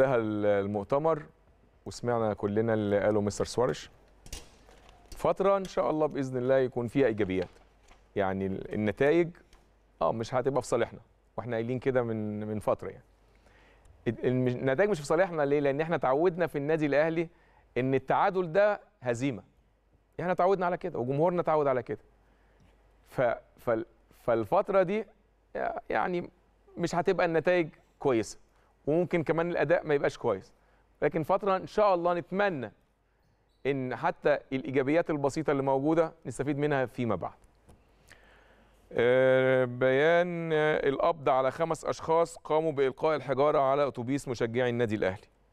انتهى المؤتمر وسمعنا كلنا اللي قاله مستر سوارش فتره ان شاء الله باذن الله يكون فيها ايجابيات يعني النتائج اه مش هتبقى في صالحنا واحنا قايلين كده من من فتره يعني النتائج مش في صالحنا ليه لان احنا تعودنا في النادي الاهلي ان التعادل ده هزيمه احنا تعودنا على كده وجمهورنا تعود على كده ف... فالفتره دي آه، يعني مش هتبقى النتائج كويسه وممكن كمان الاداء ما يبقاش كويس لكن فتره ان شاء الله نتمنى ان حتى الايجابيات البسيطه اللي موجوده نستفيد منها فيما بعد آه، بيان القبض على خمس اشخاص قاموا بالقاء الحجاره على اتوبيس مشجعي النادي الاهلي